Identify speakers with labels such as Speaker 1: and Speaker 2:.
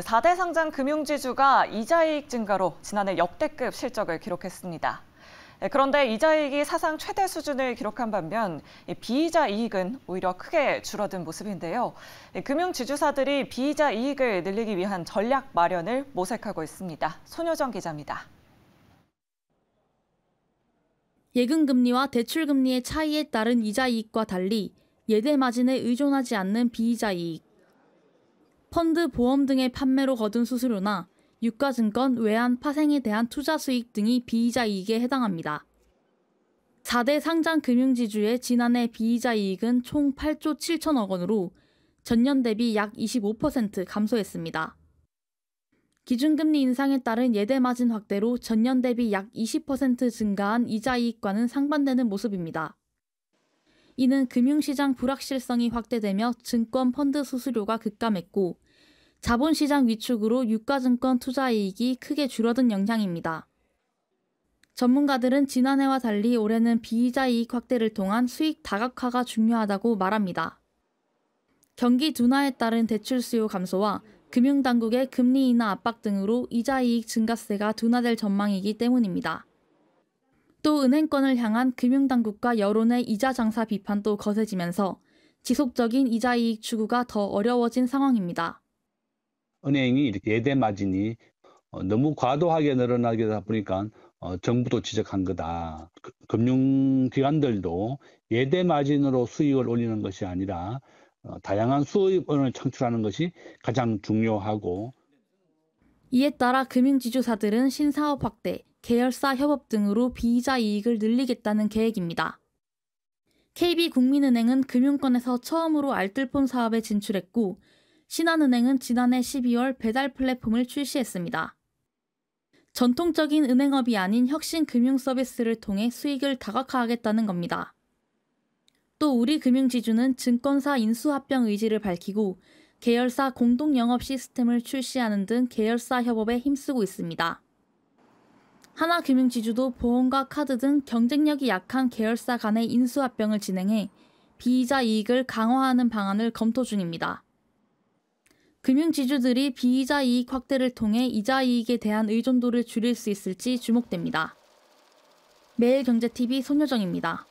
Speaker 1: 4대 상장 금융지주가 이자이익 증가로 지난해 역대급 실적을 기록했습니다. 네, 그런데 이자이익이 사상 최대 수준을 기록한 반면 비이자 이익은 오히려 크게 줄어든 모습인데요. 네, 금융지주사들이 비이자 이익을 늘리기 위한 전략 마련을 모색하고 있습니다. 손효정 기자입니다.
Speaker 2: 예금금리와 대출금리의 차이에 따른 이자이익과 달리 예대마진에 의존하지 않는 비이자이익. 펀드 보험 등의 판매로 거둔 수수료나 유가증권 외환 파생에 대한 투자 수익 등이 비이자 이익에 해당합니다. 4대 상장 금융지주의 지난해 비이자 이익은 총 8조 7천억 원으로 전년 대비 약 25% 감소했습니다. 기준금리 인상에 따른 예대 마진 확대로 전년 대비 약 20% 증가한 이자 이익과는 상반되는 모습입니다. 이는 금융시장 불확실성이 확대되며 증권 펀드 수수료가 급감했고 자본시장 위축으로 유가증권 투자이익이 크게 줄어든 영향입니다. 전문가들은 지난해와 달리 올해는 비이자 이익 확대를 통한 수익 다각화가 중요하다고 말합니다. 경기 둔화에 따른 대출 수요 감소와 금융당국의 금리 인하 압박 등으로 이자 이익 증가세가 둔화될 전망이기 때문입니다. 또 은행권을 향한 금융당국과 여론의 이자 장사 비판도 거세지면서 지속적인 이자 이익 추구가 더 어려워진 상황입니다.
Speaker 3: 은행이 이렇게 예대 마진이 어, 너무 과도하게 늘어나게 되다 보니까 어, 정부도 지적한 거다. 그, 금융기관들도 예대 마진으로 수익을 올리는 것이 아니라 어, 다양한 수익원을 창출하는 것이 가장 중요하고
Speaker 2: 이에 따라 금융지주사들은 신사업 확대, 계열사 협업 등으로 비이자 이익을 늘리겠다는 계획입니다. KB국민은행은 금융권에서 처음으로 알뜰폰 사업에 진출했고 신한은행은 지난해 12월 배달 플랫폼을 출시했습니다. 전통적인 은행업이 아닌 혁신 금융 서비스를 통해 수익을 다각화하겠다는 겁니다. 또 우리 금융지주는 증권사 인수합병 의지를 밝히고 계열사 공동 영업 시스템을 출시하는 등 계열사 협업에 힘쓰고 있습니다. 하나금융지주도 보험과 카드 등 경쟁력이 약한 계열사 간의 인수합병을 진행해 비이자 이익을 강화하는 방안을 검토 중입니다. 금융지주들이 비이자 이익 확대를 통해 이자 이익에 대한 의존도를 줄일 수 있을지 주목됩니다. 매일경제TV 손여정입니다.